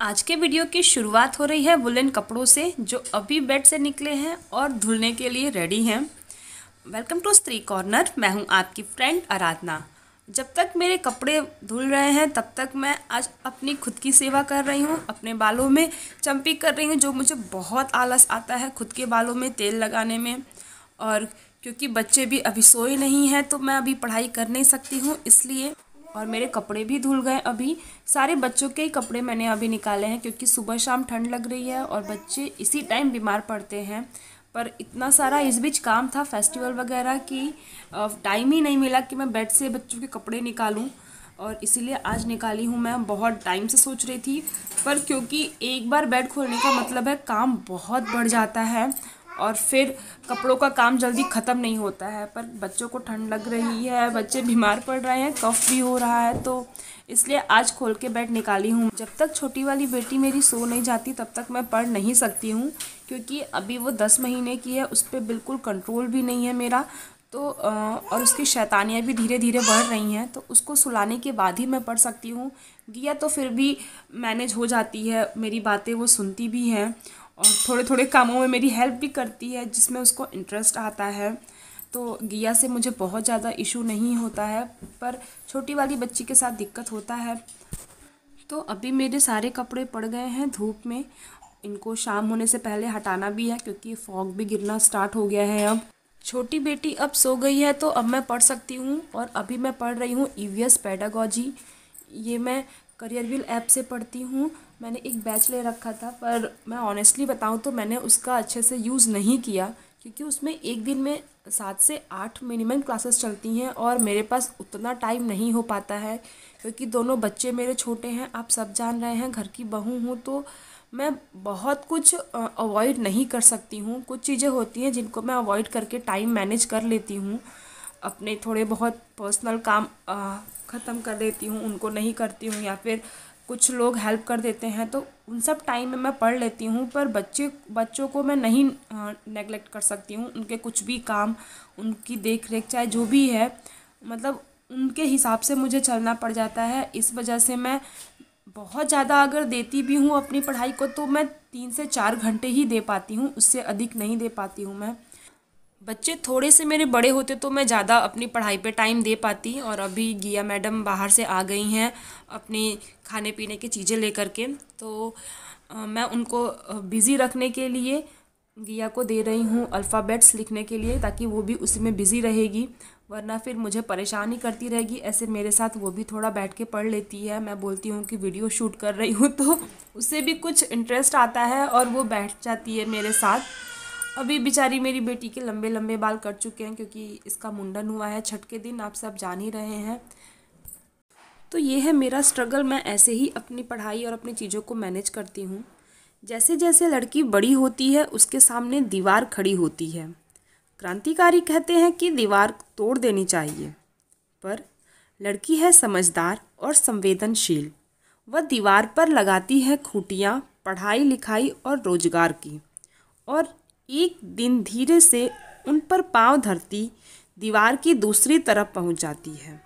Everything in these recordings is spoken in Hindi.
आज के वीडियो की शुरुआत हो रही है वुलन कपड़ों से जो अभी बेड से निकले हैं और धुलने के लिए रेडी हैं वेलकम टू स्त्री कॉर्नर मैं हूं आपकी फ्रेंड आराधना जब तक मेरे कपड़े धुल रहे हैं तब तक मैं आज अपनी खुद की सेवा कर रही हूँ अपने बालों में चंपी कर रही हूँ जो मुझे बहुत आलस आता है खुद के बालों में तेल लगाने में और क्योंकि बच्चे भी अभी सोए नहीं हैं तो मैं अभी पढ़ाई कर नहीं सकती हूँ इसलिए और मेरे कपड़े भी धुल गए अभी सारे बच्चों के ही कपड़े मैंने अभी निकाले हैं क्योंकि सुबह शाम ठंड लग रही है और बच्चे इसी टाइम बीमार पड़ते हैं पर इतना सारा इस बीच काम था फेस्टिवल वगैरह कि टाइम ही नहीं मिला कि मैं बेड से बच्चों के कपड़े निकालूँ और इसीलिए आज निकाली हूँ मैं बहुत टाइम से सोच रही थी पर क्योंकि एक बार बेड खोलने का मतलब है काम बहुत बढ़ जाता है और फिर कपड़ों का काम जल्दी ख़त्म नहीं होता है पर बच्चों को ठंड लग रही है बच्चे बीमार पड़ रहे हैं कफ भी हो रहा है तो इसलिए आज खोल के बेड निकाली हूँ जब तक छोटी वाली बेटी मेरी सो नहीं जाती तब तक मैं पढ़ नहीं सकती हूँ क्योंकि अभी वो दस महीने की है उस पर बिल्कुल कंट्रोल भी नहीं है मेरा तो और उसकी शैतानियाँ भी धीरे धीरे बढ़ रही हैं तो उसको सुलाने के बाद ही मैं पढ़ सकती हूँ दिया तो फिर भी मैनेज हो जाती है मेरी बातें वो सुनती भी हैं और थोड़े थोड़े कामों में मेरी हेल्प भी करती है जिसमें उसको इंटरेस्ट आता है तो गिया से मुझे बहुत ज़्यादा इशू नहीं होता है पर छोटी वाली बच्ची के साथ दिक्कत होता है तो अभी मेरे सारे कपड़े पड़ गए हैं धूप में इनको शाम होने से पहले हटाना भी है क्योंकि फॉग भी गिरना स्टार्ट हो गया है अब छोटी बेटी अब सो गई है तो अब मैं पढ़ सकती हूँ और अभी मैं पढ़ रही हूँ ई वी एस पैडागॉजी ये मैं करियर विल ऐप से पढ़ती हूँ मैंने एक बैच ले रखा था पर मैं ऑनेस्टली बताऊँ तो मैंने उसका अच्छे से यूज़ नहीं किया क्योंकि उसमें एक दिन में सात से आठ मिनिमम क्लासेस चलती हैं और मेरे पास उतना टाइम नहीं हो पाता है क्योंकि दोनों बच्चे मेरे छोटे हैं आप सब जान रहे हैं घर की बहू हूँ तो मैं बहुत कुछ अवॉइड नहीं कर सकती हूँ कुछ चीज़ें होती हैं जिनको मैं अवॉइड करके टाइम मैनेज कर लेती हूँ अपने थोड़े बहुत पर्सनल काम ख़त्म कर देती हूँ उनको नहीं करती हूँ या फिर कुछ लोग हेल्प कर देते हैं तो उन सब टाइम में मैं पढ़ लेती हूँ पर बच्चे बच्चों को मैं नहीं नेगलेक्ट कर सकती हूँ उनके कुछ भी काम उनकी देख रेख चाहे जो भी है मतलब उनके हिसाब से मुझे चलना पड़ जाता है इस वजह से मैं बहुत ज़्यादा अगर देती भी हूँ अपनी पढ़ाई को तो मैं तीन से चार घंटे ही दे पाती हूँ उससे अधिक नहीं दे पाती हूँ मैं बच्चे थोड़े से मेरे बड़े होते तो मैं ज़्यादा अपनी पढ़ाई पे टाइम दे पाती और अभी गिया मैडम बाहर से आ गई हैं अपनी खाने पीने की चीज़ें लेकर के तो आ, मैं उनको बिज़ी रखने के लिए गिया को दे रही हूँ अल्फ़ाबेट्स लिखने के लिए ताकि वो भी उसी में बिज़ी रहेगी वरना फिर मुझे परेशानी करती रहेगी ऐसे मेरे साथ वो भी थोड़ा बैठ के पढ़ लेती है मैं बोलती हूँ कि वीडियो शूट कर रही हूँ तो उससे भी कुछ इंटरेस्ट आता है और वो बैठ जाती है मेरे साथ अभी बेचारी मेरी बेटी के लंबे लंबे बाल कट चुके हैं क्योंकि इसका मुंडन हुआ है छठ के दिन आप सब जान ही रहे हैं तो ये है मेरा स्ट्रगल मैं ऐसे ही अपनी पढ़ाई और अपनी चीज़ों को मैनेज करती हूँ जैसे जैसे लड़की बड़ी होती है उसके सामने दीवार खड़ी होती है क्रांतिकारी कहते हैं कि दीवार तोड़ देनी चाहिए पर लड़की है समझदार और संवेदनशील वह दीवार पर लगाती है खूटियाँ पढ़ाई लिखाई और रोजगार की और एक दिन धीरे से उन पर पांव धरती दीवार की दूसरी तरफ पहुंच जाती है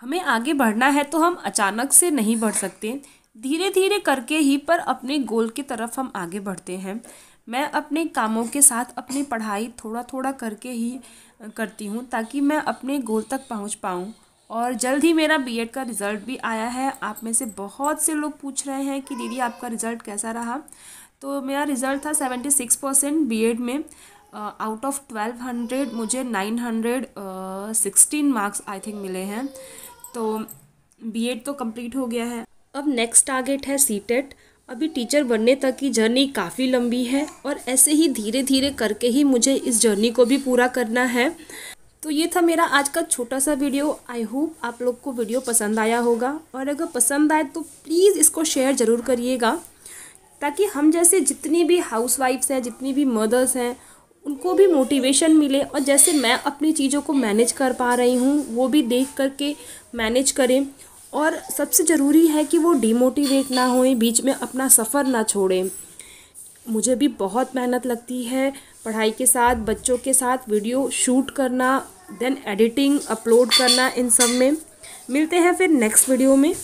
हमें आगे बढ़ना है तो हम अचानक से नहीं बढ़ सकते धीरे धीरे करके ही पर अपने गोल की तरफ हम आगे बढ़ते हैं मैं अपने कामों के साथ अपनी पढ़ाई थोड़ा थोड़ा करके ही करती हूँ ताकि मैं अपने गोल तक पहुँच पाऊँ और जल्द ही मेरा बीएड का रिज़ल्ट भी आया है आप में से बहुत से लोग पूछ रहे हैं कि दीदी आपका रिज़ल्ट कैसा रहा तो मेरा रिज़ल्ट था seventy six percent B Ed में आउट ऑफ ट्वेल्व हंड्रेड मुझे nine hundred sixteen marks I think मिले हैं तो बी एड तो कंप्लीट हो गया है अब नेक्स्ट टारगेट है सी टेट e अभी टीचर बनने तक की जर्नी काफ़ी लंबी है और ऐसे ही धीरे धीरे करके ही मुझे इस जर्नी को भी पूरा करना है तो ये था मेरा आज का छोटा सा वीडियो आई होप आप लोग को वीडियो पसंद आया होगा और अगर पसंद आए तो प्लीज़ इसको शेयर ज़रूर करिएगा ताकि हम जैसे जितनी भी हाउस वाइफ्स हैं जितनी भी मदर्स हैं उनको भी मोटिवेशन मिले और जैसे मैं अपनी चीज़ों को मैनेज कर पा रही हूँ वो भी देख करके मैनेज करें और सबसे ज़रूरी है कि वो डीमोटिवेट ना होए बीच में अपना सफ़र ना छोड़ें मुझे भी बहुत मेहनत लगती है पढ़ाई के साथ बच्चों के साथ वीडियो शूट करना देन एडिटिंग अपलोड करना इन सब में मिलते हैं फिर नेक्स्ट वीडियो में